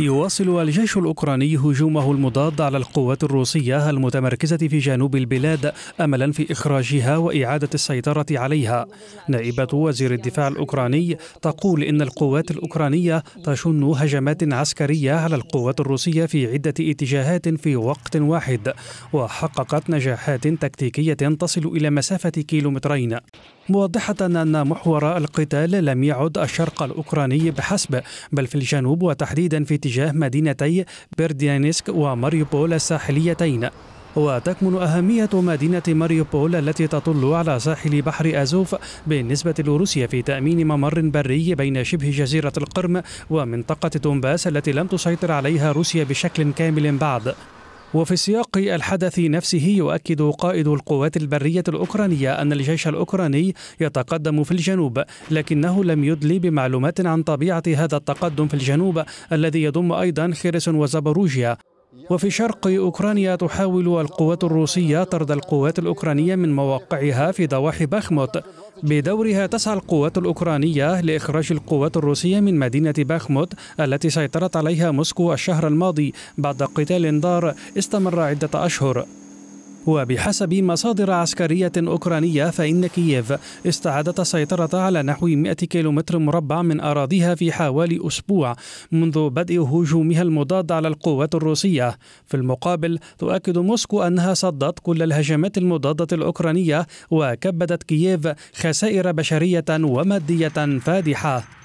يواصل الجيش الأوكراني هجومه المضاد على القوات الروسية المتمركزة في جنوب البلاد أملا في إخراجها وإعادة السيطرة عليها نائبة وزير الدفاع الأوكراني تقول إن القوات الأوكرانية تشن هجمات عسكرية على القوات الروسية في عدة اتجاهات في وقت واحد وحققت نجاحات تكتيكية تصل إلى مسافة كيلومترين موضحة أن محور القتال لم يعد الشرق الأوكراني بحسب بل في الجنوب وتحديدا في باتجاه مدينتي برديانسك وماريوبول الساحليتين وتكمن أهمية مدينة ماريوبول التي تطل على ساحل بحر أزوف بالنسبة لروسيا في تأمين ممر بري بين شبه جزيرة القرم ومنطقة دونباس التي لم تسيطر عليها روسيا بشكل كامل بعد وفي سياق الحدث نفسه يؤكد قائد القوات البرية الأوكرانية أن الجيش الأوكراني يتقدم في الجنوب لكنه لم يدلي بمعلومات عن طبيعة هذا التقدم في الجنوب الذي يضم أيضا خيرس وزاباروجيا وفي شرق أوكرانيا تحاول القوات الروسية طرد القوات الأوكرانية من مواقعها في ضواحي باخموت بدورها تسعى القوات الأوكرانية لإخراج القوات الروسية من مدينة باخموت التي سيطرت عليها موسكو الشهر الماضي بعد قتال دار استمر عدة أشهر وبحسب مصادر عسكرية أوكرانية فإن كييف استعادت السيطرة على نحو 100 كيلومتر مربع من أراضيها في حوالي أسبوع منذ بدء هجومها المضاد على القوات الروسية في المقابل تؤكد موسكو أنها صدت كل الهجمات المضادة الأوكرانية وكبدت كييف خسائر بشرية ومادية فادحة